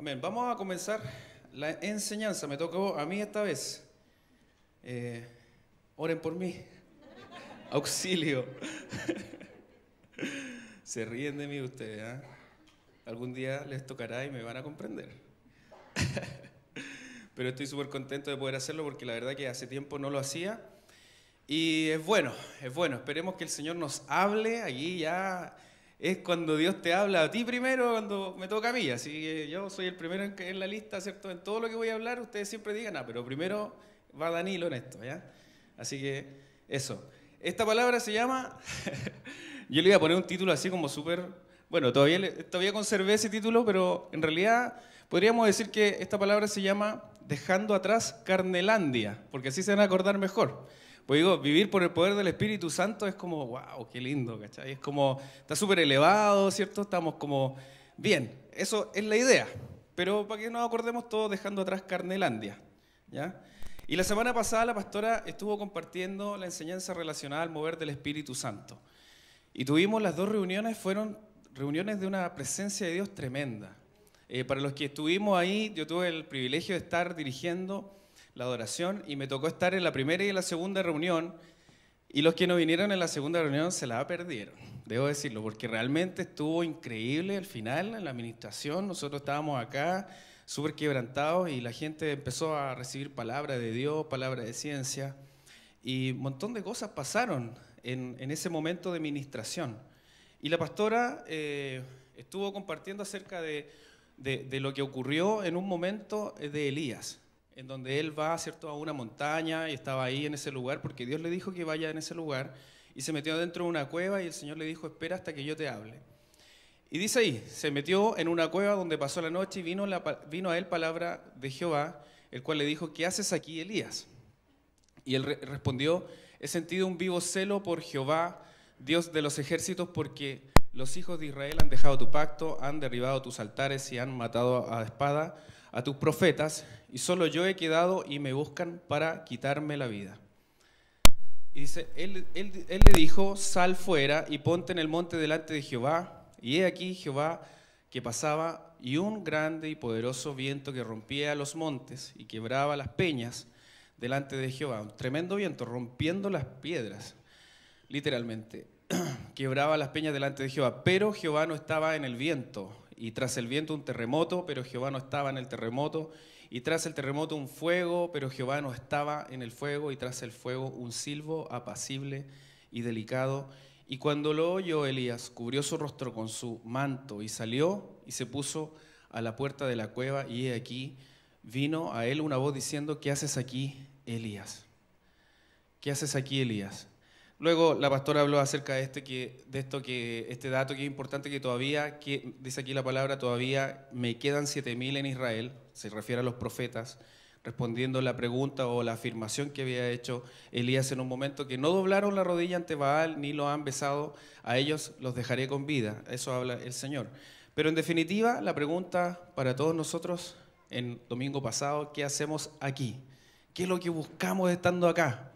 Amén. Vamos a comenzar la enseñanza. Me tocó a mí esta vez. Eh, oren por mí. Auxilio. Se ríen de mí ustedes. ¿ah? Algún día les tocará y me van a comprender. Pero estoy súper contento de poder hacerlo porque la verdad que hace tiempo no lo hacía. Y es bueno, es bueno. Esperemos que el Señor nos hable allí ya es cuando Dios te habla a ti primero, cuando me toca a mí. Así que yo soy el primero en, la lista, ¿cierto? En todo lo que voy a hablar, ustedes siempre digan, ah, pero primero va Danilo en esto, ¿ya? Así que eso. Esta palabra se llama, yo le iba a poner un título así como súper, bueno, todavía, todavía conservé ese título, pero en realidad podríamos decir que esta palabra se llama dejando atrás Carnelandia, porque así se van a acordar mejor. Pues digo, vivir por el poder del Espíritu Santo es como, wow, qué lindo, ¿cachai? Es como, está súper elevado, ¿cierto? Estamos como, bien, eso es la idea. Pero para que nos acordemos todos dejando atrás Carnelandia, ¿ya? Y la semana pasada la pastora estuvo compartiendo la enseñanza relacionada al mover del Espíritu Santo. Y tuvimos las dos reuniones, fueron reuniones de una presencia de Dios tremenda. Eh, para los que estuvimos ahí, yo tuve el privilegio de estar dirigiendo la adoración, y me tocó estar en la primera y en la segunda reunión, y los que no vinieron en la segunda reunión se la perdieron, debo decirlo, porque realmente estuvo increíble al final en la administración, nosotros estábamos acá súper quebrantados y la gente empezó a recibir palabra de Dios, palabra de ciencia, y un montón de cosas pasaron en, ese momento de administración. Y la pastora eh, estuvo compartiendo acerca de lo que ocurrió en un momento de Elías en donde él va, ¿cierto?, a una montaña y estaba ahí en ese lugar porque Dios le dijo que vaya en ese lugar y se metió dentro de una cueva y el Señor le dijo, espera hasta que yo te hable. Y dice ahí, se metió en una cueva donde pasó la noche y vino, la, a él palabra de Jehová, el cual le dijo, ¿qué haces aquí, Elías? Y él respondió, he sentido un vivo celo por Jehová, Dios de los ejércitos, porque los hijos de Israel han dejado tu pacto, han derribado tus altares y han matado a espada a tus profetas y solo yo he quedado y me buscan para quitarme la vida. Y dice, él, le dijo, sal fuera y ponte en el monte delante de Jehová. Y he aquí Jehová que pasaba y un grande y poderoso viento que rompía los montes y quebraba las peñas delante de Jehová. Un tremendo viento rompiendo las piedras, literalmente. quebraba las peñas delante de Jehová. Pero Jehová no estaba en el viento. Y tras el viento un terremoto, pero Jehová no estaba en el terremoto y tras el terremoto un fuego, pero Jehová no estaba en el fuego, y tras el fuego un silbo apacible y delicado. Y cuando lo oyó Elías, cubrió su rostro con su manto y salió y se puso a la puerta de la cueva y he aquí vino a él una voz diciendo, ¿qué haces aquí, Elías? ¿Qué haces aquí, Elías? Luego la pastora habló acerca de, este, que, de esto que, este dato que es importante que todavía, dice aquí la palabra, todavía me quedan 7.000 en Israel, se refiere a los profetas, respondiendo la pregunta o la afirmación que había hecho Elías en un momento, que no doblaron la rodilla ante Baal ni lo han besado, a ellos los dejaré con vida, eso habla el Señor. Pero en definitiva, la pregunta para todos nosotros en domingo pasado, ¿qué hacemos aquí? ¿Qué es lo que buscamos estando acá?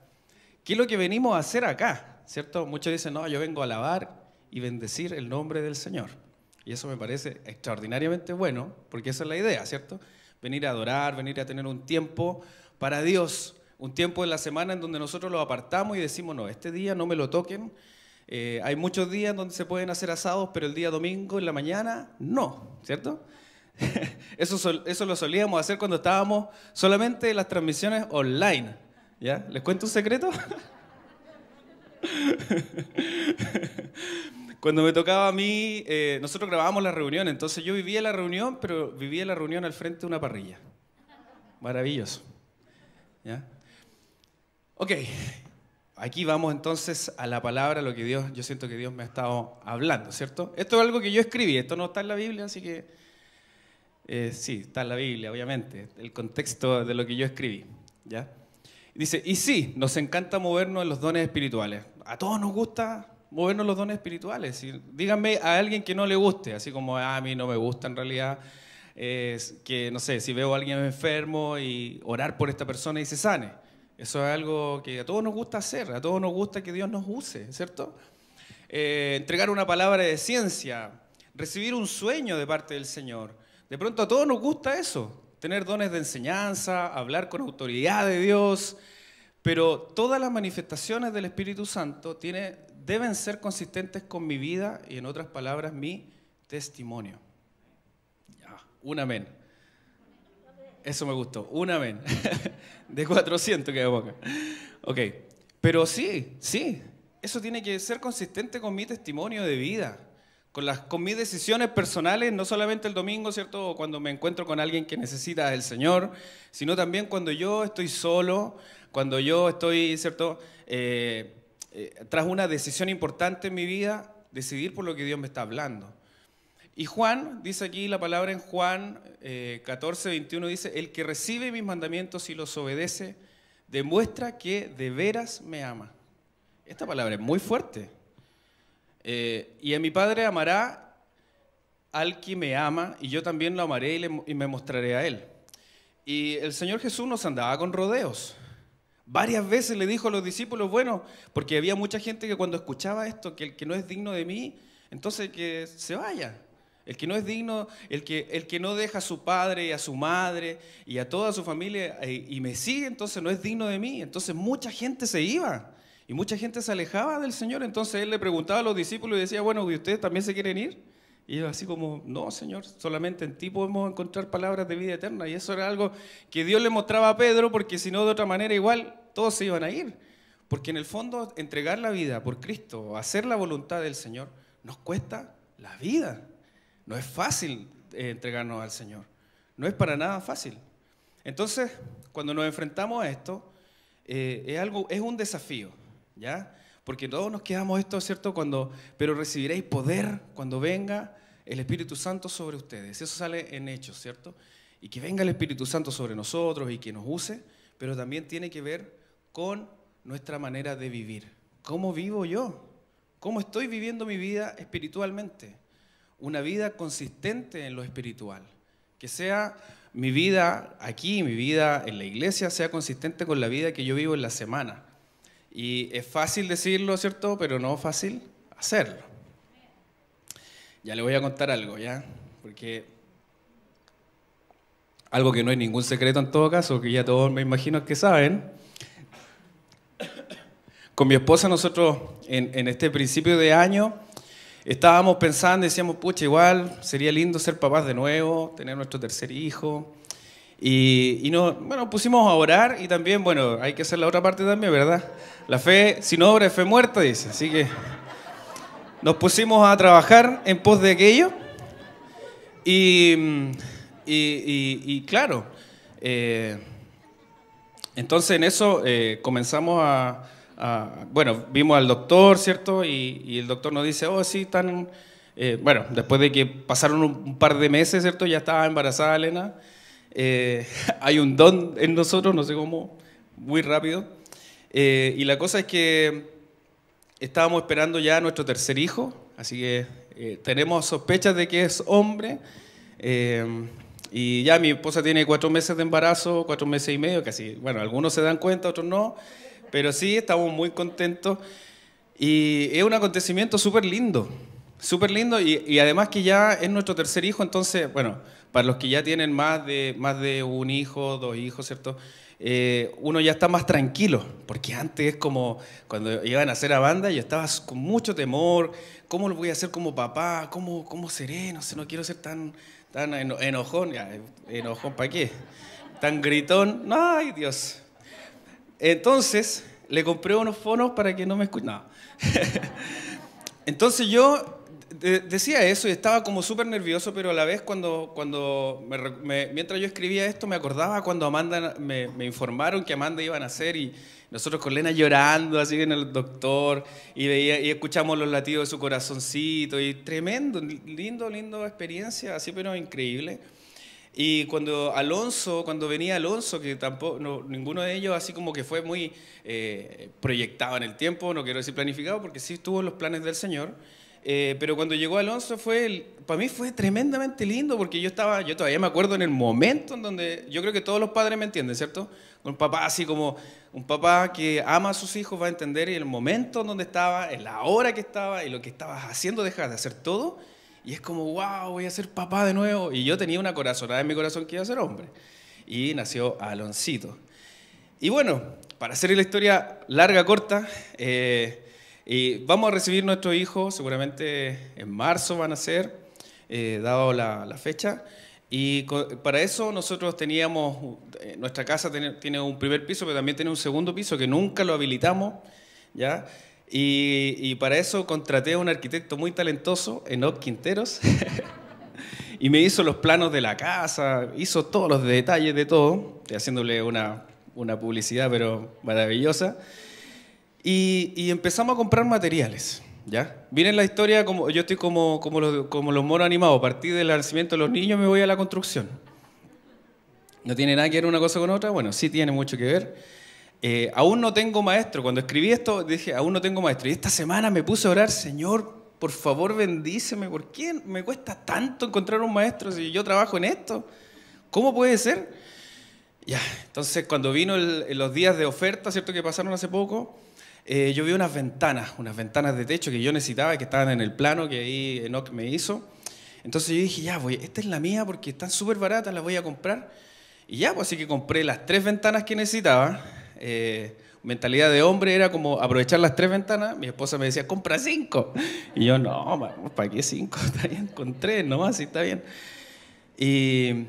¿Qué es lo que venimos a hacer acá? ¿Cierto? Muchos dicen, no, yo vengo a alabar y bendecir el nombre del Señor. Y eso me parece extraordinariamente bueno, porque esa es la idea, ¿cierto? Venir a adorar, venir a tener un tiempo para Dios, un tiempo de la semana en donde nosotros lo apartamos y decimos, no, este día no me lo toquen. Eh, hay muchos días donde se pueden hacer asados, pero el día domingo en la mañana no, ¿cierto? eso, eso lo solíamos hacer cuando estábamos solamente en las transmisiones online. ¿Ya? ¿Les cuento un secreto? Cuando me tocaba a mí, eh, nosotros grabábamos la reunión, entonces yo vivía la reunión, pero vivía la reunión al frente de una parrilla. Maravilloso. ¿Ya? Ok, aquí vamos entonces a la palabra, lo que Dios, yo siento que Dios me ha estado hablando, ¿cierto? Esto es algo que yo escribí, esto no está en la Biblia, así que eh, sí, está en la Biblia, obviamente, el contexto de lo que yo escribí, ¿ya? Dice, y sí, nos encanta movernos en los dones espirituales. A todos nos gusta movernos los dones espirituales. díganme a alguien que no le guste, así como ah, a mí no me gusta en realidad, es que no sé, si veo a alguien enfermo y orar por esta persona y se sane. Eso es algo que a todos nos gusta hacer, a todos nos gusta que Dios nos use, ¿cierto? Eh, entregar una palabra de ciencia, recibir un sueño de parte del Señor. De pronto a todos nos gusta eso tener dones de enseñanza, hablar con autoridad de Dios, pero todas las manifestaciones del Espíritu Santo deben ser consistentes con mi vida y en otras palabras mi testimonio. un amén. Eso me gustó, un amén. De 400 que boca. Ok, pero sí, sí, eso tiene que ser consistente con mi testimonio de vida con, mis decisiones personales, no solamente el domingo, ¿cierto? cuando me encuentro con alguien que necesita del Señor, sino también cuando yo estoy solo, cuando yo estoy, ¿cierto? Eh, eh, tras una decisión importante en mi vida, decidir por lo que Dios me está hablando. Y Juan, dice aquí la palabra en Juan 14, eh, 21, dice, el que recibe mis mandamientos y los obedece, demuestra que de veras me ama. Esta palabra es muy fuerte. Eh, y a mi Padre amará al que me ama, y yo también lo amaré y, me mostraré a él. Y el Señor Jesús nos andaba con rodeos. Varias veces le dijo a los discípulos, bueno, porque había mucha gente que cuando escuchaba esto, que el que no es digno de mí, entonces que se vaya. El que no es digno, el que, el que no deja a su padre y a su madre y a toda su familia eh, y me sigue, entonces no es digno de mí. Entonces mucha gente se iba. Y mucha gente se alejaba del Señor, entonces él le preguntaba a los discípulos y decía, bueno, ¿y ustedes también se quieren ir? Y ellos así como, no, Señor, solamente en ti podemos encontrar palabras de vida eterna. Y eso era algo que Dios le mostraba a Pedro, porque si no, de otra manera igual todos se iban a ir. Porque en el fondo, entregar la vida por Cristo, hacer la voluntad del Señor, nos cuesta la vida. No es fácil eh, entregarnos al Señor. No es para nada fácil. Entonces, cuando nos enfrentamos a esto, eh, es, algo, es un desafío. ¿ya? Porque todos nos quedamos esto, ¿cierto? Cuando, pero recibiréis poder cuando venga el Espíritu Santo sobre ustedes. Eso sale en hechos, ¿cierto? Y que venga el Espíritu Santo sobre nosotros y que nos use, pero también tiene que ver con nuestra manera de vivir. ¿Cómo vivo yo? ¿Cómo estoy viviendo mi vida espiritualmente? Una vida consistente en lo espiritual. Que sea mi vida aquí, mi vida en la iglesia, sea consistente con la vida que yo vivo en la semana. Y es fácil decirlo, ¿cierto? Pero no fácil hacerlo. Ya le voy a contar algo, ¿ya? Porque algo que no hay ningún secreto en todo caso, que ya todos me imagino que saben. Con mi esposa nosotros en, este principio de año estábamos pensando, decíamos, pucha, igual sería lindo ser papás de nuevo, tener nuestro tercer hijo. Y, nos bueno, pusimos a orar y también, bueno, hay que hacer la otra parte también, ¿verdad? La fe sin obra es fe muerta, dice. Así que nos pusimos a trabajar en pos de aquello. Y, claro, eh, entonces en eso eh, comenzamos a, Bueno, vimos al doctor, ¿cierto? Y, el doctor nos dice, oh, sí, están... Eh, bueno, después de que pasaron un par de meses, ¿cierto? Ya estaba embarazada Elena. hay un don en nosotros, no sé cómo, muy rápido. Eh, y la cosa es que estábamos esperando ya a nuestro tercer hijo, así que eh, tenemos sospechas de que es hombre. Eh, y ya mi esposa tiene cuatro meses de embarazo, cuatro meses y medio, casi. Bueno, algunos se dan cuenta, otros no, pero sí, estamos muy contentos. Y es un acontecimiento súper lindo, súper lindo. Y, y, además que ya es nuestro tercer hijo, entonces, bueno, para los que ya tienen más de, más de un hijo, dos hijos, ¿cierto? Eh, uno ya está más tranquilo, porque antes es como cuando iban a hacer a banda, yo estaba con mucho temor, ¿cómo lo voy a hacer como papá? ¿Cómo, cómo seré? No sé, no quiero ser tan, tan enojón, enojón para qué, tan gritón, no, ay Dios. Entonces, le compré unos fonos para que no me escuchen. Entonces yo decía eso y estaba como súper nervioso, pero a la vez cuando, cuando mientras yo escribía esto me acordaba cuando Amanda me, informaron que Amanda iba a nacer y nosotros con Lena llorando así en el doctor y, veía, y escuchamos los latidos de su corazoncito y tremendo, lindo, lindo experiencia, así pero increíble. Y cuando Alonso, cuando venía Alonso, que tampoco, ninguno de ellos así como que fue muy eh, proyectado en el tiempo, no quiero decir planificado, porque sí estuvo en los planes del Señor, eh, pero cuando llegó Alonso fue, para mí fue tremendamente lindo porque yo estaba, yo todavía me acuerdo en el momento en donde, yo creo que todos los padres me entienden, ¿cierto? Un papá así como, un papá que ama a sus hijos va a entender el momento en donde estaba, en la hora que estaba y lo que estabas haciendo, dejar de hacer todo y es como, wow, voy a ser papá de nuevo. Y yo tenía una corazonada en mi corazón que iba a ser hombre. Y nació Aloncito. Y bueno, para hacer la historia larga, corta, eh, vamos a recibir nuestro hijo, seguramente en marzo van a ser, eh, dado la, la, fecha. Y para eso nosotros teníamos, eh, nuestra casa tiene un primer piso, pero también tiene un segundo piso que nunca lo habilitamos, ¿ya? Y, y para eso contraté a un arquitecto muy talentoso, Enoch Quinteros, y me hizo los planos de la casa, hizo todos los detalles de todo, haciéndole una, una publicidad, pero maravillosa. Y, empezamos a comprar materiales. ¿Ya? Viene la historia, como, yo estoy como, como, los, como los animados, a partir del nacimiento de los niños me voy a la construcción. ¿No tiene nada que ver una cosa con otra? Bueno, sí tiene mucho que ver. Eh, aún no tengo maestro. Cuando escribí esto dije, aún no tengo maestro. Y esta semana me puse a orar, Señor, por favor bendíceme. ¿Por qué me cuesta tanto encontrar un maestro si yo trabajo en esto? ¿Cómo puede ser? Ya, entonces cuando vino los días de oferta, ¿cierto? Que pasaron hace poco, eh, yo vi unas ventanas, unas ventanas de techo que yo necesitaba, que estaban en el plano que ahí Enoch me hizo. Entonces yo dije, ya, voy, esta es la mía porque están súper baratas, las voy a comprar. Y ya, pues así que compré las tres ventanas que necesitaba. Eh, mentalidad de hombre era como aprovechar las tres ventanas. Mi esposa me decía, compra cinco. Y yo, no, ¿para qué cinco? Está bien, con tres nomás, sí, está bien. Y,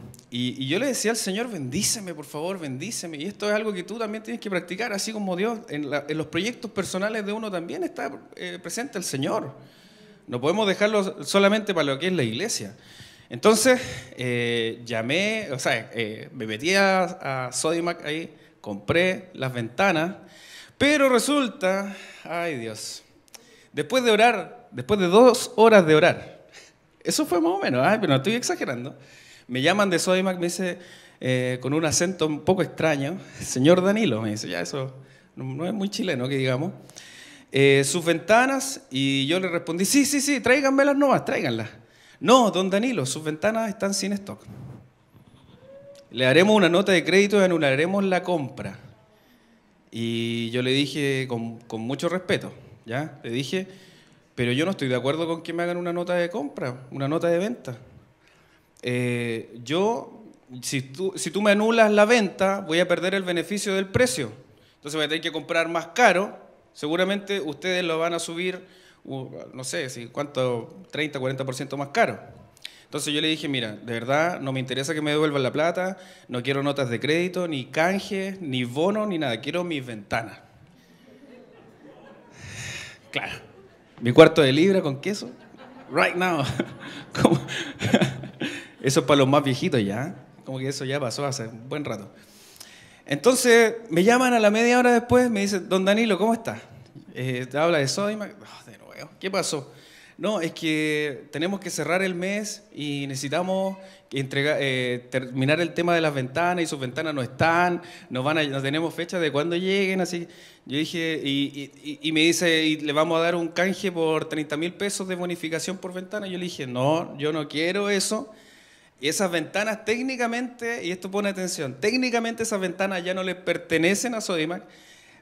yo le decía al Señor, bendíceme, por favor, bendíceme. Y esto es algo que tú también tienes que practicar, así como Dios, en, los proyectos personales de uno también está eh, presente el Señor. No podemos dejarlo solamente para lo que es la iglesia. Entonces, eh, llamé, o sea, eh, me metí a, a Sodimac ahí, compré las ventanas, pero resulta, ay Dios, después de orar, después de dos horas de orar, eso fue más o menos, ¿ah? pero no estoy exagerando. Me llaman de Sodimac, me dice, eh, con un acento un poco extraño, señor Danilo, me dice, ya eso no, es muy chileno que digamos, eh, sus ventanas, y yo le respondí, sí, sí, sí, las nuevas, tráiganlas. No, don Danilo, sus ventanas están sin stock. Le haremos una nota de crédito y anularemos la compra. Y yo le dije con, con mucho respeto, ¿ya? Le dije, pero yo no estoy de acuerdo con que me hagan una nota de compra, una nota de venta. Eh, yo, si tú, me anulas la venta, voy a perder el beneficio del precio. Entonces voy a tener que comprar más caro. Seguramente ustedes lo van a subir, no sé, si cuánto, 30, 40% más caro. Entonces yo le dije, mira, de verdad no me interesa que me devuelvan la plata, no quiero notas de crédito, ni canje, ni bonos, ni nada, quiero mis ventanas. Claro. Mi cuarto de libra con queso. Right now. Eso es para los más viejitos ya. ¿eh? Como que eso ya pasó hace un buen rato. Entonces me llaman a la media hora después, me dicen, don Danilo, ¿cómo estás? Eh, te habla de Sodima. Ah, de nuevo, ¿qué pasó? No, es que tenemos que cerrar el mes y necesitamos eh, terminar el tema de las ventanas y sus ventanas no están, no, van tenemos fecha de cuándo lleguen, así. Yo dije, y, me dice, y le vamos a dar un canje por 30 mil pesos de bonificación por ventana. Yo le dije, no, yo no quiero eso. esas ventanas técnicamente, y esto pone atención, técnicamente esas ventanas ya no le pertenecen a Sodimac,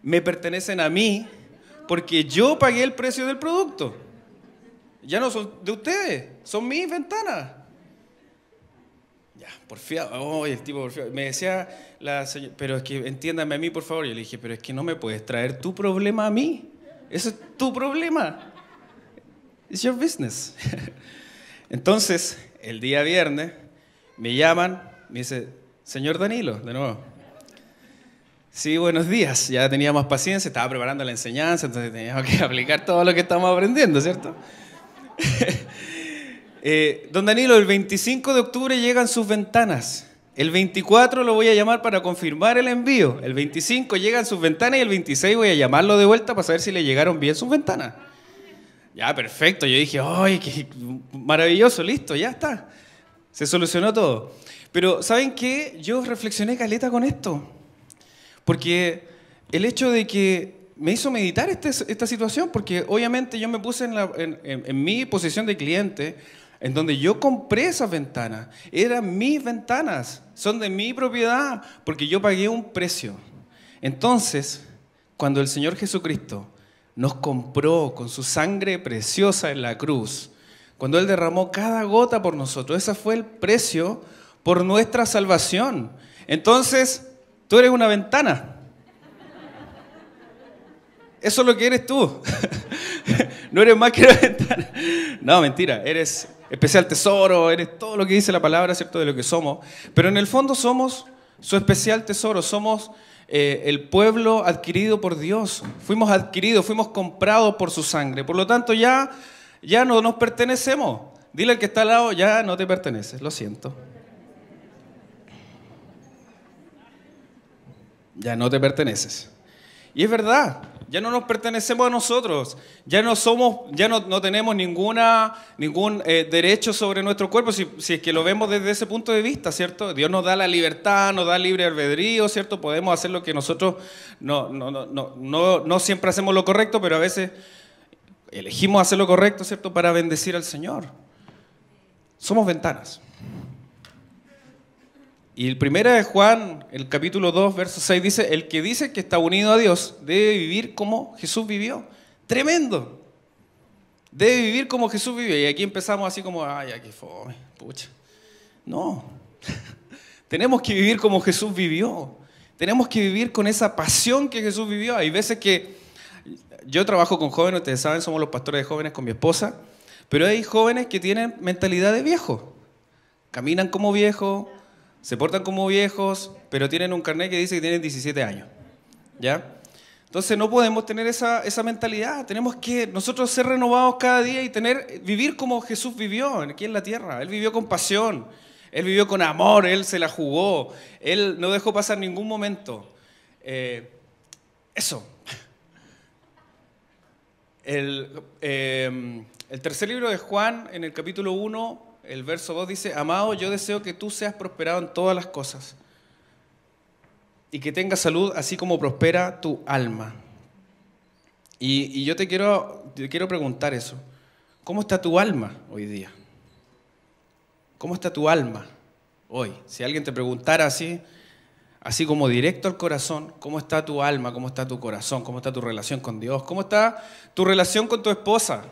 me pertenecen a mí, porque yo pagué el precio del producto. Ya no son de ustedes, son mis ventanas por porfiado, oh, el tipo Me decía, la señora, pero es que entiéndame a mí, por favor. Yo le dije, pero es que no me puedes traer tu problema a mí. Eso es tu problema. It's your business. Entonces, el día viernes, me llaman, me dice, señor Danilo, de nuevo. Sí, buenos días. Ya teníamos paciencia, estaba preparando la enseñanza, entonces teníamos que aplicar todo lo que estamos aprendiendo, ¿cierto? Eh, don Danilo, el 25 de octubre llegan sus ventanas. El 24 lo voy a llamar para confirmar el envío. El 25 llegan sus ventanas y el 26 voy a llamarlo de vuelta para saber si le llegaron bien sus ventanas. Ya, perfecto. Yo dije, ¡ay, qué maravilloso! Listo, ya está. Se solucionó todo. Pero, ¿saben qué? Yo reflexioné caleta con esto. Porque el hecho de que me hizo meditar este, esta situación, porque obviamente yo me puse en mi posición de cliente en donde yo compré esas ventanas. Eran mis ventanas, son de mi propiedad, porque yo pagué un precio. Entonces, cuando el Señor Jesucristo nos compró con su sangre preciosa en la cruz, cuando Él derramó cada gota por nosotros, ese fue el precio por nuestra salvación. Entonces, tú eres una ventana. Eso es lo que eres tú. no eres más que una ventana. No, mentira, eres especial tesoro, eres todo lo que dice la palabra, ¿cierto? De lo que somos. Pero en el fondo somos su especial tesoro, somos eh, el pueblo adquirido por Dios. Fuimos adquiridos, fuimos comprados por su sangre. Por lo tanto, ya, ya no nos pertenecemos. Dile al que está al lado, ya no te perteneces, lo siento. Ya no te perteneces. Y es verdad, ya no nos pertenecemos a nosotros, ya no somos, ya no, tenemos ninguna, ningún eh, derecho sobre nuestro cuerpo, si, es que lo vemos desde ese punto de vista, ¿cierto? Dios nos da la libertad, nos da libre albedrío, ¿cierto? Podemos hacer lo que nosotros no, no, no siempre hacemos lo correcto, pero a veces elegimos hacer lo correcto, ¿cierto? Para bendecir al Señor. Somos ventanas. Y el primero de Juan, el capítulo 2, verso 6, dice, el que dice que está unido a Dios debe vivir como Jesús vivió. Tremendo. Debe vivir como Jesús vivió. Y aquí empezamos así como, ay, aquí fue, pucha. No. Tenemos que vivir como Jesús vivió. Tenemos que vivir con esa pasión que Jesús vivió. Hay veces que yo trabajo con jóvenes, ustedes saben, somos los pastores de jóvenes con mi esposa, pero hay jóvenes que tienen mentalidad de viejo. Caminan como viejos se portan como viejos, pero tienen un carnet que dice que tienen 17 años. ¿Ya? Entonces no podemos tener esa, mentalidad. Tenemos que nosotros ser renovados cada día y tener, vivir como Jesús vivió aquí en la tierra. Él vivió con pasión, él vivió con amor, él se la jugó, él no dejó pasar ningún momento. Eh, eso. El, eh, el tercer libro de Juan, en el capítulo 1, el verso 2 dice, amado, yo deseo que tú seas prosperado en todas las cosas y que tengas salud así como prospera tu alma. Y, yo te quiero, te quiero preguntar eso. ¿Cómo está tu alma hoy día? ¿Cómo está tu alma hoy? Si alguien te preguntara así, así como directo al corazón, ¿cómo está tu alma? ¿Cómo está tu corazón? ¿Cómo está tu relación con Dios? ¿Cómo está tu relación con tu esposa?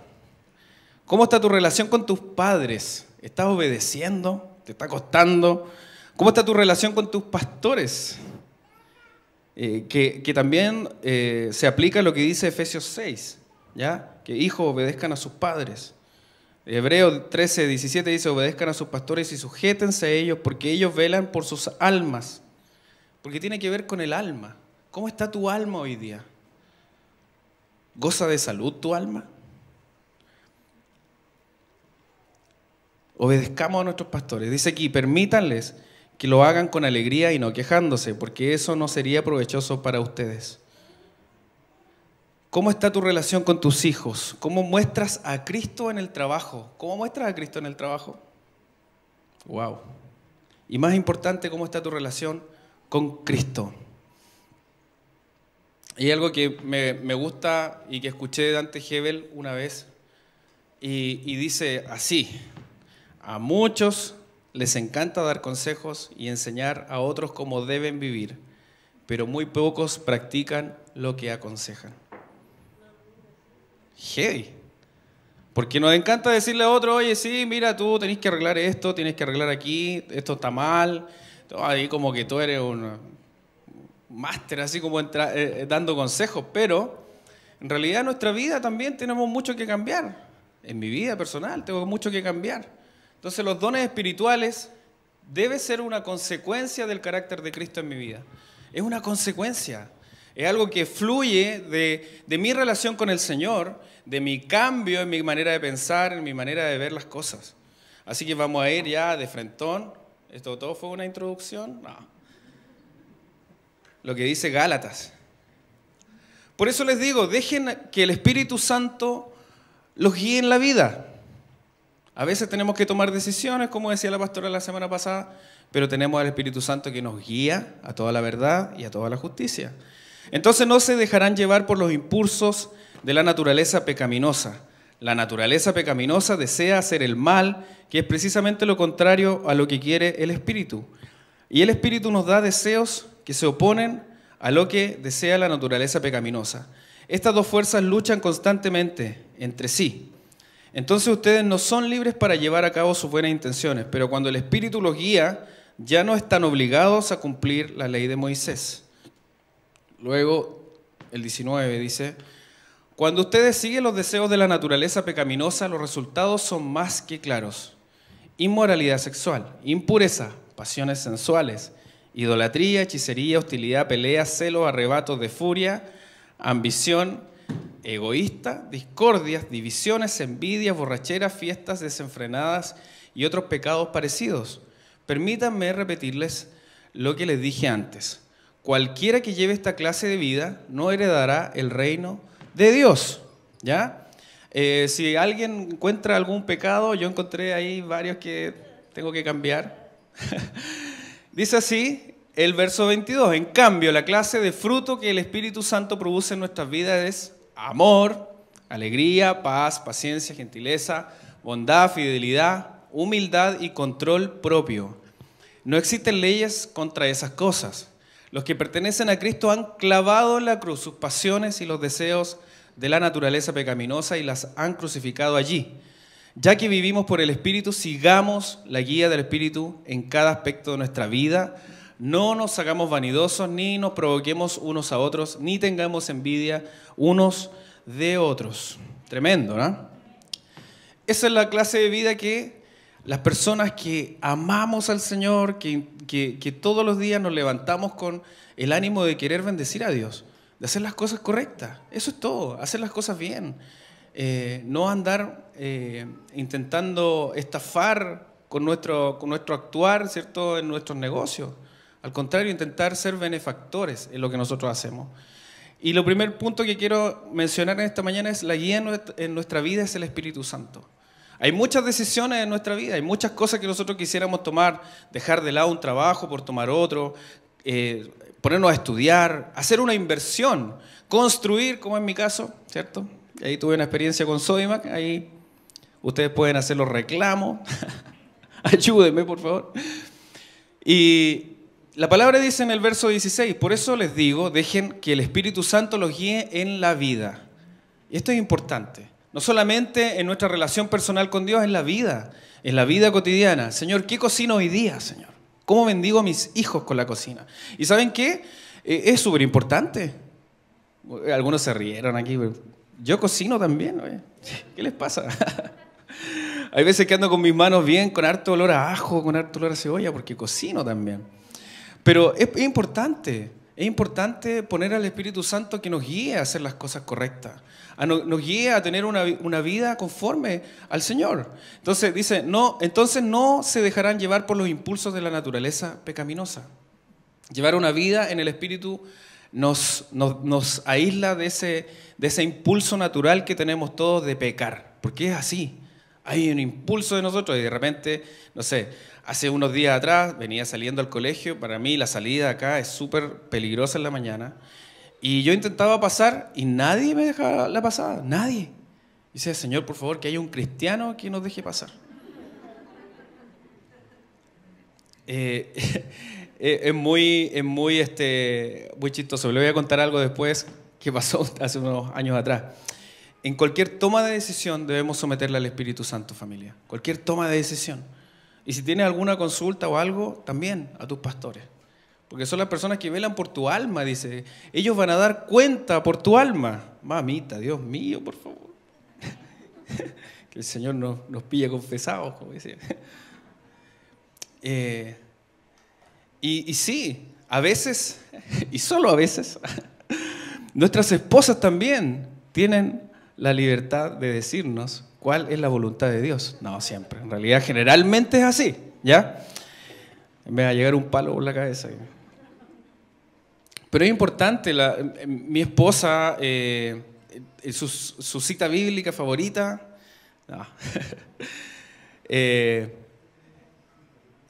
¿Cómo está tu relación con tus padres? ¿Estás obedeciendo? ¿Te está costando? ¿Cómo está tu relación con tus pastores? Eh, que, también eh, se aplica lo que dice Efesios 6, ¿ya? Que hijos obedezcan a sus padres. Hebreos 13, 17 dice, obedezcan a sus pastores y sujétense a ellos porque ellos velan por sus almas. Porque tiene que ver con el alma. ¿Cómo está tu alma hoy día? ¿Goza de salud tu alma? Obedezcamos a nuestros pastores. Dice aquí, permítanles que lo hagan con alegría y no quejándose, porque eso no sería provechoso para ustedes. ¿Cómo está tu relación con tus hijos? ¿Cómo muestras a Cristo en el trabajo? ¿Cómo muestras a Cristo en el trabajo? Wow. Y más importante, ¿cómo está tu relación con Cristo? Hay algo que me, gusta y que escuché de Dante Hebel una vez, y dice así, a muchos les encanta dar consejos y enseñar a otros cómo deben vivir, pero muy pocos practican lo que aconsejan. Hey, porque nos encanta decirle a otro, oye, sí, mira, tú tenés que arreglar esto, tienes que arreglar aquí, esto está mal. Ahí como que tú eres un máster, así como eh, eh, dando consejos, pero en realidad en nuestra vida también tenemos mucho que cambiar. En mi vida personal tengo mucho que cambiar. Entonces los dones espirituales debe ser una consecuencia del carácter de Cristo en mi vida. Es una consecuencia. Es algo que fluye de, de, mi relación con el Señor, de mi cambio en mi manera de pensar, en mi manera de ver las cosas. Así que vamos a ir ya de frentón. ¿Esto todo fue una introducción? No. Lo que dice Gálatas. Por eso les digo, dejen que el Espíritu Santo los guíe en la vida. A veces tenemos que tomar decisiones, como decía la pastora la semana pasada, pero tenemos al Espíritu Santo que nos guía a toda la verdad y a toda la justicia. Entonces no se dejarán llevar por los impulsos de la naturaleza pecaminosa. La naturaleza pecaminosa desea hacer el mal, que es precisamente lo contrario a lo que quiere el Espíritu. Y el Espíritu nos da deseos que se oponen a lo que desea la naturaleza pecaminosa. Estas dos fuerzas luchan constantemente entre sí. Entonces ustedes no son libres para llevar a cabo sus buenas intenciones, pero cuando el Espíritu los guía, ya no están obligados a cumplir la ley de Moisés. Luego, el 19 dice, cuando ustedes siguen los deseos de la naturaleza pecaminosa, los resultados son más que claros. Inmoralidad sexual, impureza, pasiones sensuales, idolatría, hechicería, hostilidad, pelea, celo, arrebatos de furia, ambición egoísta, discordias, divisiones, envidias, borracheras, fiestas desenfrenadas y otros pecados parecidos. Permítanme repetirles lo que les dije antes. Cualquiera que lleve esta clase de vida no heredará el reino de Dios. ¿Ya? Eh, si alguien encuentra algún pecado, yo encontré ahí varios que tengo que cambiar. Dice así el verso 22. En cambio, la clase de fruto que el Espíritu Santo produce en nuestras vidas es amor, alegría, paz, paciencia, gentileza, bondad, fidelidad, humildad y control propio. No existen leyes contra esas cosas. Los que pertenecen a Cristo han clavado en la cruz sus pasiones y los deseos de la naturaleza pecaminosa y las han crucificado allí. Ya que vivimos por el Espíritu, sigamos la guía del Espíritu en cada aspecto de nuestra vida, no nos hagamos vanidosos, ni nos provoquemos unos a otros, ni tengamos envidia unos de otros. Tremendo, ¿no? Esa es la clase de vida que las personas que amamos al Señor, que, todos los días nos levantamos con el ánimo de querer bendecir a Dios, de hacer las cosas correctas. Eso es todo, hacer las cosas bien. Eh, no andar eh, intentando estafar con nuestro, con nuestro actuar, ¿cierto?, en nuestros negocios. Al contrario, intentar ser benefactores en lo que nosotros hacemos. Y lo primer punto que quiero mencionar en esta mañana es la guía en nuestra vida es el Espíritu Santo. Hay muchas decisiones en nuestra vida, hay muchas cosas que nosotros quisiéramos tomar, dejar de lado un trabajo por tomar otro, eh, ponernos a estudiar, hacer una inversión, construir, como en mi caso, ¿cierto? Ahí tuve una experiencia con Sodimac, ahí ustedes pueden hacer los reclamos, ayúdenme por favor. Y, la palabra dice en el verso 16, por eso les digo, dejen que el Espíritu Santo los guíe en la vida. Y esto es importante, no solamente en nuestra relación personal con Dios, en la vida, en la vida cotidiana. Señor, ¿qué cocino hoy día, Señor? ¿Cómo bendigo a mis hijos con la cocina? ¿Y saben qué? Eh, es súper importante. Algunos se rieron aquí. Yo cocino también. ¿Qué les pasa? Hay veces que ando con mis manos bien, con harto olor a ajo, con harto olor a cebolla, porque cocino también. Pero es, importante, es importante poner al Espíritu Santo que nos guíe a hacer las cosas correctas, a nos guíe a tener una, vida conforme al Señor. Entonces dice, no, entonces no se dejarán llevar por los impulsos de la naturaleza pecaminosa. Llevar una vida en el Espíritu nos, nos, aísla de ese, de ese impulso natural que tenemos todos de pecar, porque es así hay un impulso de nosotros y de repente, no sé, hace unos días atrás venía saliendo al colegio, para mí la salida acá es súper peligrosa en la mañana y yo intentaba pasar y nadie me dejaba la pasada, nadie. dice, Señor, por favor, que haya un cristiano que nos deje pasar. Eh, eh, es muy, es muy, este, muy chistoso. Le voy a contar algo después que pasó hace unos años atrás en cualquier toma de decisión debemos someterla al Espíritu Santo, familia. Cualquier toma de decisión. Y si tienes alguna consulta o algo, también a tus pastores. Porque son las personas que velan por tu alma, dice. Ellos van a dar cuenta por tu alma. Mamita, Dios mío, por favor. que el Señor nos, nos pille confesados, como decía. Eh, y sí, a veces, y solo a veces, nuestras esposas también tienen la libertad de decirnos cuál es la voluntad de Dios. No, siempre. En realidad, generalmente es así, ¿ya? Me va a llegar un palo por la cabeza. Pero es importante, em, mi esposa, eh, su, cita bíblica favorita, eh,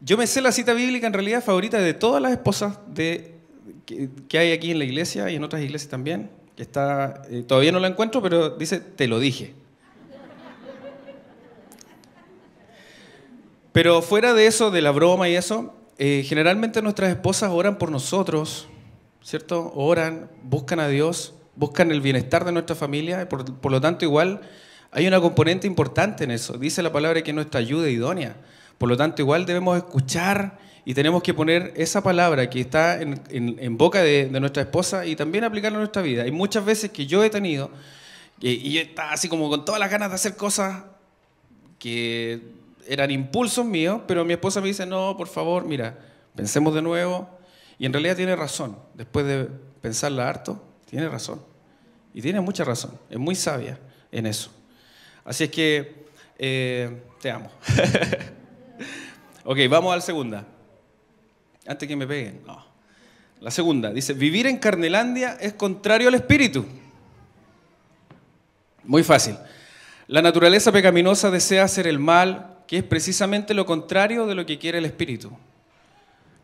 yo me sé la cita bíblica en realidad favorita de todas las esposas de, que hay aquí en la iglesia y en otras iglesias también que está, eh, todavía no la encuentro, pero dice, te lo dije. Pero fuera de eso, de la broma y eso, eh, generalmente nuestras esposas oran por nosotros, ¿cierto? Oran, buscan a Dios, buscan el bienestar de nuestra familia, por, lo tanto igual hay una componente importante en eso. Dice la palabra que nuestra ayuda idónea. Por lo tanto, igual debemos escuchar y tenemos que poner esa palabra que está en, boca de, nuestra esposa y también aplicarla a nuestra vida. Hay muchas veces que yo he tenido, y yo estaba así como con todas las ganas de hacer cosas que eran impulsos míos, pero mi esposa me dice, no, por favor, mira, pensemos de nuevo. Y en realidad tiene razón, después de pensarla harto, tiene razón. Y tiene mucha razón, es muy sabia en eso. Así es que eh, te amo. ok, vamos a la segunda. Antes que me peguen, La segunda, dice, vivir en Carnelandia es contrario al espíritu. Muy fácil. La naturaleza pecaminosa desea hacer el mal, que es precisamente lo contrario de lo que quiere el espíritu.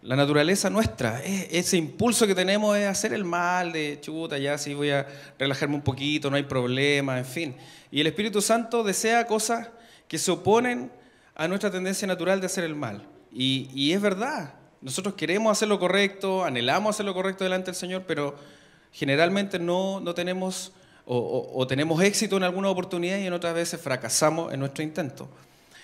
La naturaleza nuestra, ese impulso que tenemos es hacer el mal, de chuta, ya sí voy a relajarme un poquito, no hay problema, en fin. Y el Espíritu Santo desea cosas que se oponen a nuestra tendencia natural de hacer el mal. Y, y es verdad, nosotros queremos hacer lo correcto, anhelamos hacer lo correcto delante del Señor, pero generalmente no, no tenemos o, tenemos éxito en alguna oportunidad y en otras veces fracasamos en nuestro intento.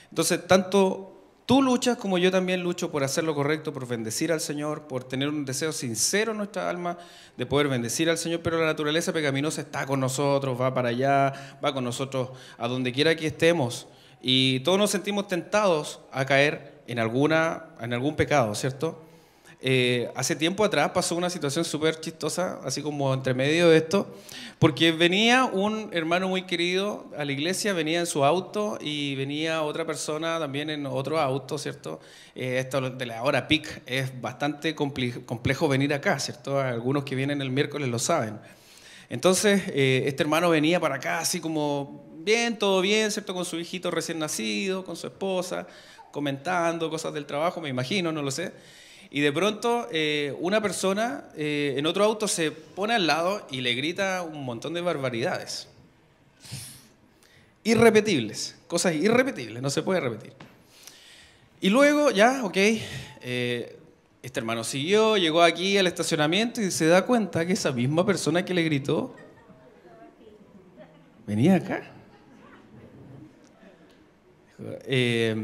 Entonces, tanto tú luchas como yo también lucho por hacer lo correcto, por bendecir al Señor, por tener un deseo sincero en nuestra alma de poder bendecir al Señor, pero la naturaleza pecaminosa está con nosotros, va para allá, va con nosotros a donde quiera que estemos. Y todos nos sentimos tentados a caer en, alguna, en algún pecado, ¿cierto? Eh, hace tiempo atrás pasó una situación súper chistosa, así como entre medio de esto, porque venía un hermano muy querido a la iglesia, venía en su auto y venía otra persona también en otro auto, ¿cierto? Eh, esto de la hora pic, es bastante complejo venir acá, ¿cierto? Algunos que vienen el miércoles lo saben. Entonces, eh, este hermano venía para acá así como bien, todo bien, ¿cierto? Con su hijito recién nacido, con su esposa, comentando cosas del trabajo, me imagino, no lo sé. Y de pronto eh, una persona eh, en otro auto se pone al lado y le grita un montón de barbaridades. Irrepetibles, cosas irrepetibles, no se puede repetir. Y luego ya, ok, eh, este hermano siguió, llegó aquí al estacionamiento y se da cuenta que esa misma persona que le gritó venía acá. Eh,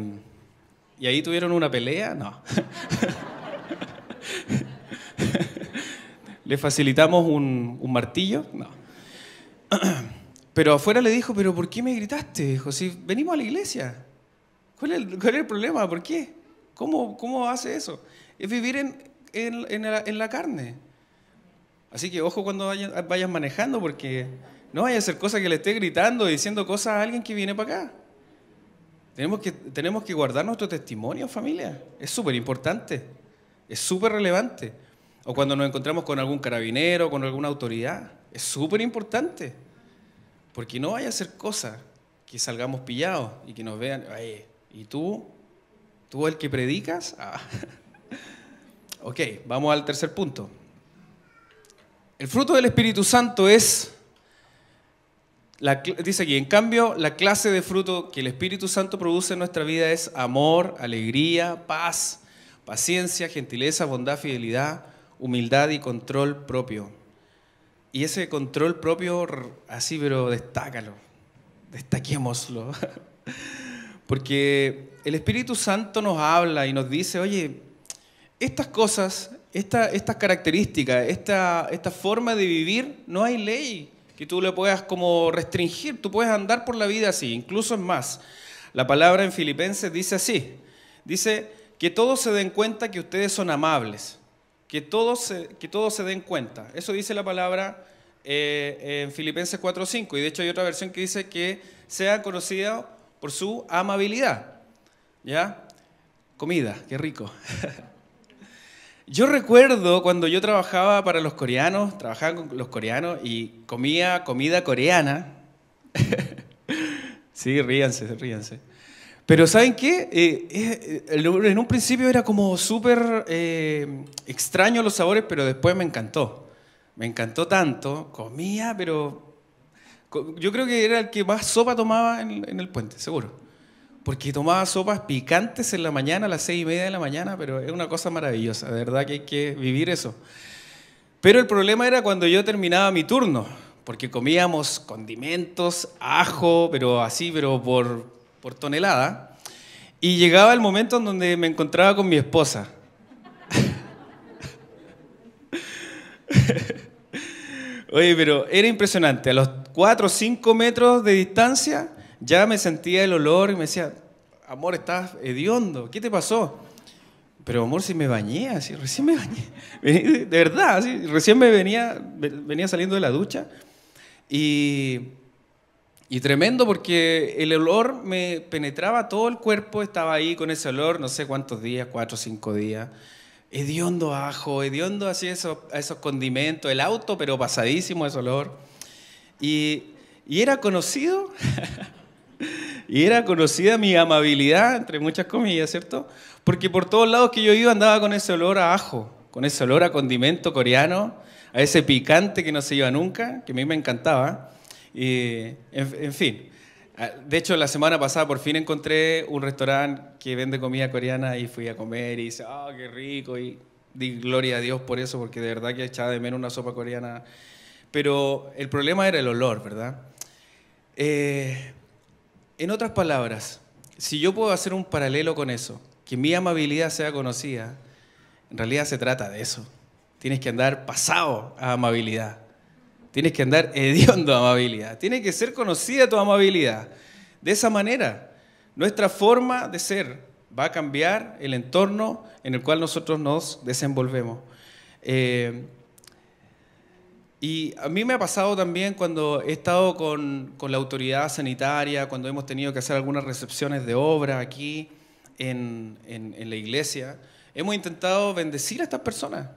¿Y ahí tuvieron una pelea? No. ¿Le facilitamos un, martillo? No. Pero afuera le dijo, pero ¿por qué me gritaste, José? Venimos a la iglesia. ¿Cuál es el, problema? ¿Por qué? ¿Cómo, hace eso? Es vivir en, la, carne. Así que ojo cuando vayas, manejando porque no vaya a hacer cosas que le esté gritando, diciendo cosas a alguien que viene para acá. Tenemos que, tenemos que guardar nuestro testimonio, familia. Es súper importante, es súper relevante. O cuando nos encontramos con algún carabinero, con alguna autoridad, es súper importante. Porque no vaya a ser cosa que salgamos pillados y que nos vean, ¿y tú? ¿Tú el que predicas? Ah. ok, vamos al tercer punto. El fruto del Espíritu Santo es dice aquí, en cambio, la clase de fruto que el Espíritu Santo produce en nuestra vida es amor, alegría, paz, paciencia, gentileza, bondad, fidelidad, humildad y control propio. Y ese control propio, así, pero destácalo, destaquémoslo. Porque el Espíritu Santo nos habla y nos dice, oye, estas cosas, esta, estas características, esta, esta forma de vivir, no hay ley que tú le puedas como restringir, tú puedes andar por la vida así, incluso es más. La palabra en Filipenses dice así, dice que todos se den cuenta que ustedes son amables, que todos se, que se den cuenta. Eso dice la palabra eh, en Filipenses 4.5 y de hecho hay otra versión que dice que sea conocido por su amabilidad. ¿Ya? Comida, qué rico. Yo recuerdo cuando yo trabajaba para los coreanos, trabajaba con los coreanos y comía comida coreana. sí, ríanse, ríanse. Pero ¿saben qué? Eh, eh, en un principio era como súper eh, extraño los sabores, pero después me encantó. Me encantó tanto, comía, pero yo creo que era el que más sopa tomaba en el puente, seguro porque tomaba sopas picantes en la mañana, a las seis y media de la mañana, pero es una cosa maravillosa, de verdad que hay que vivir eso. Pero el problema era cuando yo terminaba mi turno, porque comíamos condimentos, ajo, pero así, pero por, tonelada. Y llegaba el momento en donde me encontraba con mi esposa. Oye, pero era impresionante. A los cuatro o cinco metros de distancia ya me sentía el olor y me decía, amor, estás hediondo, ¿qué te pasó? Pero amor, si me bañé, así, recién me bañé, de verdad, así, recién me venía, venía saliendo de la ducha y, y tremendo porque el olor me penetraba todo el cuerpo, estaba ahí con ese olor, no sé cuántos días, cuatro o cinco días hediondo ajo, hediondo así esos, esos condimentos, el auto, pero pasadísimo ese olor. Y, y era conocido Y era conocida mi amabilidad, entre muchas comillas, ¿cierto? Porque por todos lados que yo iba andaba con ese olor a ajo, con ese olor a condimento coreano, a ese picante que no se iba nunca, que a mí me encantaba. Y, en, fin, de hecho, la semana pasada por fin encontré un restaurante que vende comida coreana y fui a comer y ah, qué rico. Y di gloria a Dios por eso, porque de verdad que echaba de menos una sopa coreana. Pero el problema era el olor, ¿verdad? Eh, en otras palabras, si yo puedo hacer un paralelo con eso, que mi amabilidad sea conocida, en realidad se trata de eso. Tienes que andar pasado a amabilidad. Tienes que andar hediondo a amabilidad. Tiene que ser conocida tu amabilidad. De esa manera, nuestra forma de ser va a cambiar el entorno en el cual nosotros nos desenvolvemos. Eh, y a mí me ha pasado también cuando he estado con, con la autoridad sanitaria, cuando hemos tenido que hacer algunas recepciones de obra aquí en, en, la iglesia, hemos intentado bendecir a estas personas.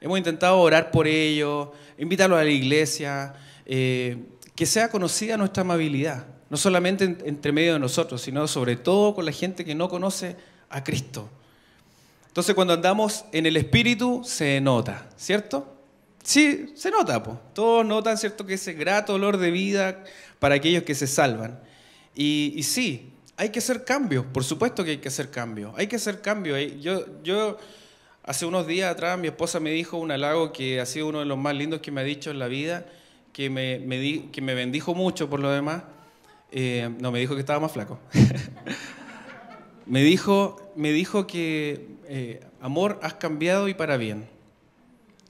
Hemos intentado orar por ellos, invitarlos a la iglesia, eh, que sea conocida nuestra amabilidad, no solamente entre medio de nosotros, sino sobre todo con la gente que no conoce a Cristo. Entonces cuando andamos en el Espíritu se nota, ¿cierto? Sí, se nota, todos notan, ¿cierto?, que ese grato olor de vida para aquellos que se salvan. Y, sí, hay que hacer cambios, por supuesto que hay que hacer cambios, hay que hacer cambios. Yo, yo, hace unos días atrás mi esposa me dijo un halago que ha sido uno de los más lindos que me ha dicho en la vida, que me, que me bendijo mucho por lo demás. Eh, no, me dijo que estaba más flaco. me, dijo, me dijo que, eh, amor, has cambiado y para bien.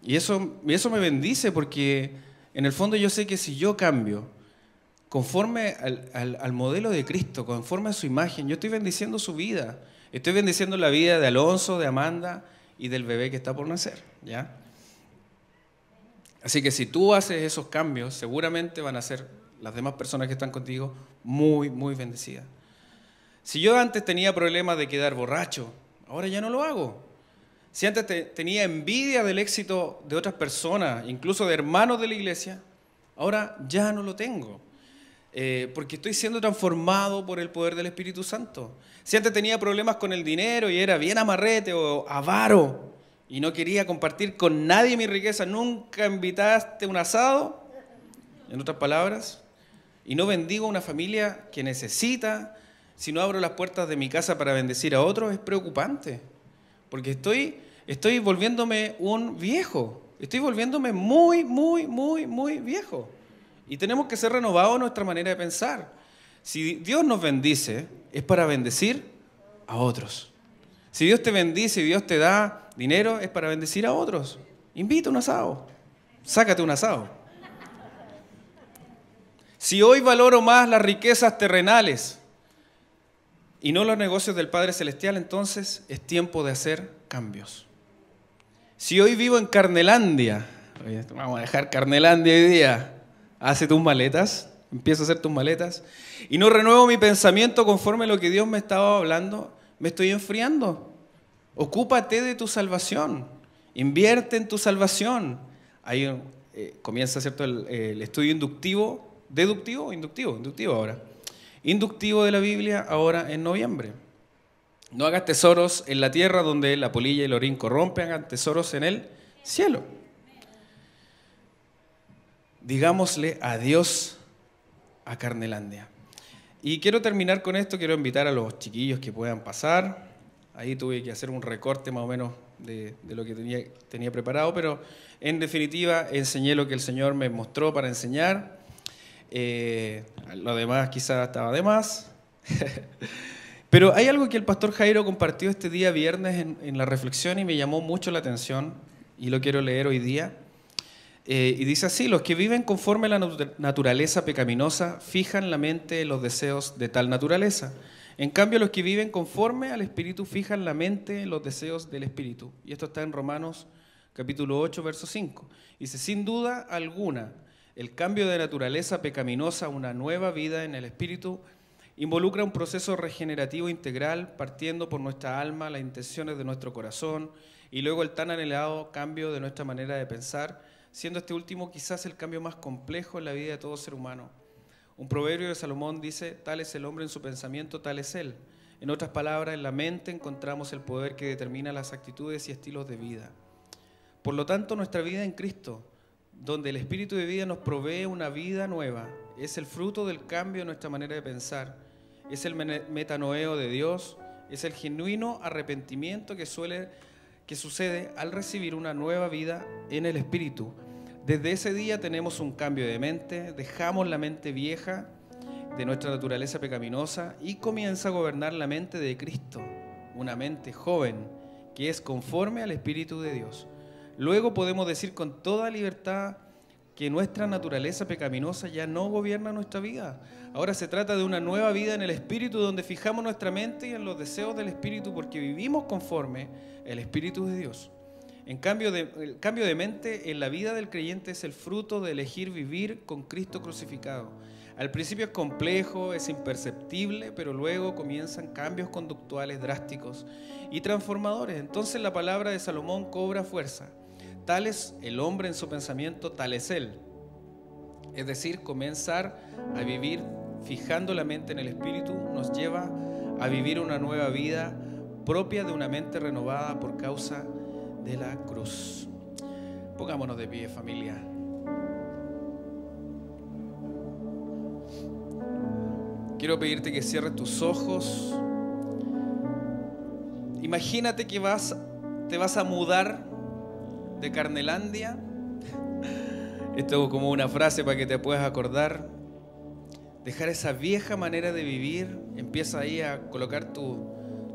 Y eso, eso me bendice porque en el fondo yo sé que si yo cambio conforme al, modelo de Cristo, conforme a su imagen, yo estoy bendiciendo su vida, estoy bendiciendo la vida de Alonso, de Amanda y del bebé que está por nacer, ¿ya? Así que si tú haces esos cambios, seguramente van a ser las demás personas que están contigo muy, muy bendecidas. Si yo antes tenía problemas de quedar borracho, ahora ya no lo hago si antes tenía envidia del éxito de otras personas, incluso de hermanos de la iglesia, ahora ya no lo tengo. Eh, porque estoy siendo transformado por el poder del Espíritu Santo. Si antes tenía problemas con el dinero y era bien amarrete o avaro y no quería compartir con nadie mi riqueza, nunca invitaste un asado, en otras palabras, y no bendigo a una familia que necesita, si no abro las puertas de mi casa para bendecir a otros, es preocupante porque estoy, estoy volviéndome un viejo, estoy volviéndome muy, muy, muy, muy viejo. Y tenemos que ser renovados en nuestra manera de pensar. Si Dios nos bendice, es para bendecir a otros. Si Dios te bendice y Dios te da dinero, es para bendecir a otros. Invita un asado, sácate un asado. Si hoy valoro más las riquezas terrenales, y no los negocios del Padre Celestial, entonces es tiempo de hacer cambios. Si hoy vivo en Carnelandia, vamos a dejar Carnelandia hoy día, hace tus maletas, empiezo a hacer tus maletas, y no renuevo mi pensamiento conforme a lo que Dios me estaba hablando, me estoy enfriando. Ocúpate de tu salvación, invierte en tu salvación. Ahí eh, comienza ¿cierto? El, el estudio inductivo, deductivo o inductivo, inductivo ahora inductivo de la Biblia ahora en noviembre. No hagas tesoros en la tierra donde la polilla y el orín corrompen, hagan tesoros en el cielo. Digámosle adiós a Carnelandia. Y quiero terminar con esto, quiero invitar a los chiquillos que puedan pasar. Ahí tuve que hacer un recorte más o menos de, lo que tenía preparado, pero en definitiva enseñé lo que el Señor me mostró para enseñar. Eh, lo demás quizás estaba de más. Pero hay algo que el pastor Jairo compartió este día viernes en, la reflexión y me llamó mucho la atención y lo quiero leer hoy día. Eh, y dice así, los que viven conforme a la naturaleza pecaminosa fijan la mente en los deseos de tal naturaleza. En cambio, los que viven conforme al Espíritu fijan la mente en los deseos del Espíritu. Y esto está en Romanos capítulo 8, verso 5. Dice, sin duda alguna, el cambio de naturaleza pecaminosa a una nueva vida en el espíritu involucra un proceso regenerativo integral partiendo por nuestra alma, las intenciones de nuestro corazón y luego el tan anhelado cambio de nuestra manera de pensar, siendo este último quizás el cambio más complejo en la vida de todo ser humano. Un proverbio de Salomón dice, tal es el hombre en su pensamiento, tal es él. En otras palabras, en la mente encontramos el poder que determina las actitudes y estilos de vida. Por lo tanto, nuestra vida en Cristo donde el Espíritu de vida nos provee una vida nueva. Es el fruto del cambio en nuestra manera de pensar. Es el metanoeo de Dios. Es el genuino arrepentimiento que, suele, que sucede al recibir una nueva vida en el Espíritu. Desde ese día tenemos un cambio de mente, dejamos la mente vieja de nuestra naturaleza pecaminosa y comienza a gobernar la mente de Cristo, una mente joven que es conforme al Espíritu de Dios. Luego podemos decir con toda libertad que nuestra naturaleza pecaminosa ya no gobierna nuestra vida. Ahora se trata de una nueva vida en el Espíritu donde fijamos nuestra mente y en los deseos del Espíritu porque vivimos conforme el Espíritu de Dios. En cambio, de, el cambio de mente en la vida del creyente es el fruto de elegir vivir con Cristo crucificado. Al principio es complejo, es imperceptible, pero luego comienzan cambios conductuales drásticos y transformadores. Entonces la palabra de Salomón cobra fuerza es el hombre en su pensamiento, tal es él. Es decir, comenzar a vivir fijando la mente en el Espíritu nos lleva a vivir una nueva vida propia de una mente renovada por causa de la cruz. Pongámonos de pie, familia. Quiero pedirte que cierres tus ojos. Imagínate que vas, te vas a mudar de Carnelandia. Esto es como una frase para que te puedas acordar. Dejar esa vieja manera de vivir. Empieza ahí a colocar tu,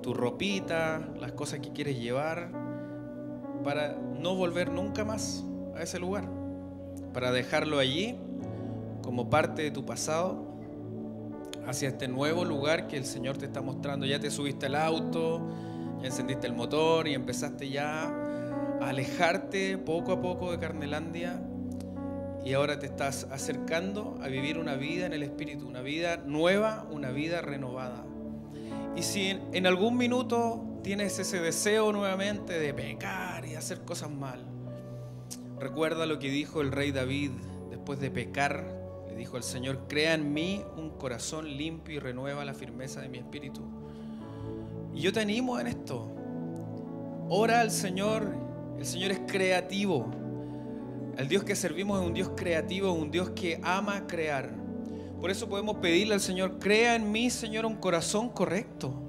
tu ropita, las cosas que quieres llevar, para no volver nunca más a ese lugar. Para dejarlo allí como parte de tu pasado hacia este nuevo lugar que el Señor te está mostrando. Ya te subiste al auto, ya encendiste el motor y empezaste ya alejarte poco a poco de Carnelandia y ahora te estás acercando a vivir una vida en el Espíritu, una vida nueva, una vida renovada. Y si en algún minuto tienes ese deseo nuevamente de pecar y hacer cosas mal, recuerda lo que dijo el rey David después de pecar. Le dijo al Señor, crea en mí un corazón limpio y renueva la firmeza de mi espíritu. Y yo te animo en esto. Ora al Señor el Señor es creativo. El Dios que servimos es un Dios creativo, un Dios que ama crear. Por eso podemos pedirle al Señor, crea en mí, Señor, un corazón correcto.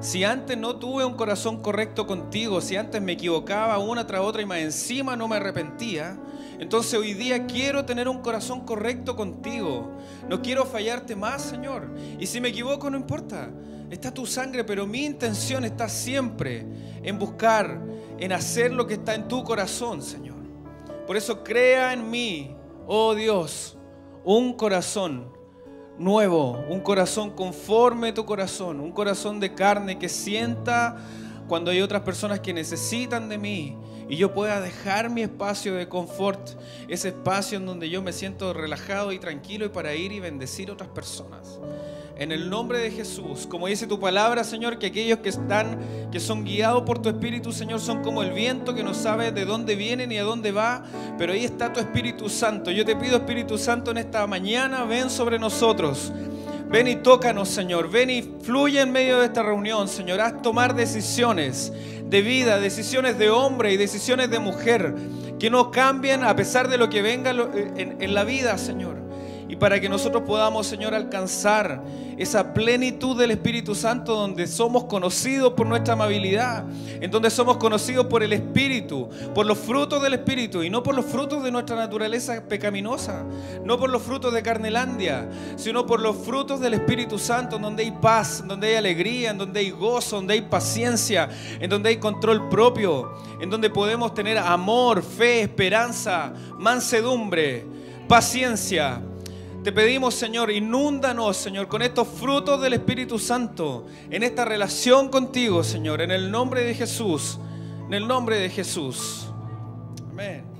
Si antes no tuve un corazón correcto contigo, si antes me equivocaba una tras otra y más encima no me arrepentía, entonces hoy día quiero tener un corazón correcto contigo. No quiero fallarte más, Señor. Y si me equivoco, no importa está tu sangre, pero mi intención está siempre en buscar, en hacer lo que está en tu corazón, Señor. Por eso crea en mí, oh Dios, un corazón nuevo, un corazón conforme a tu corazón, un corazón de carne que sienta cuando hay otras personas que necesitan de mí, y yo pueda dejar mi espacio de confort, ese espacio en donde yo me siento relajado y tranquilo y para ir y bendecir a otras personas. En el nombre de Jesús, como dice tu palabra, Señor, que aquellos que están, que son guiados por tu Espíritu, Señor, son como el viento que no sabe de dónde viene ni a dónde va, pero ahí está tu Espíritu Santo. Yo te pido, Espíritu Santo, en esta mañana, ven sobre nosotros. Ven y tócanos, Señor. Ven y fluye en medio de esta reunión, Señor. Haz tomar decisiones de vida, decisiones de hombre y decisiones de mujer que no cambien a pesar de lo que venga en la vida, Señor y para que nosotros podamos, Señor, alcanzar esa plenitud del Espíritu Santo donde somos conocidos por nuestra amabilidad, en donde somos conocidos por el Espíritu, por los frutos del Espíritu y no por los frutos de nuestra naturaleza pecaminosa, no por los frutos de Carnelandia, sino por los frutos del Espíritu Santo, en donde hay paz, en donde hay alegría, en donde hay gozo, donde hay paciencia, en donde hay control propio, en donde podemos tener amor, fe, esperanza, mansedumbre, paciencia te pedimos, Señor, inúndanos, Señor, con estos frutos del Espíritu Santo, en esta relación contigo, Señor, en el nombre de Jesús, en el nombre de Jesús. Amén.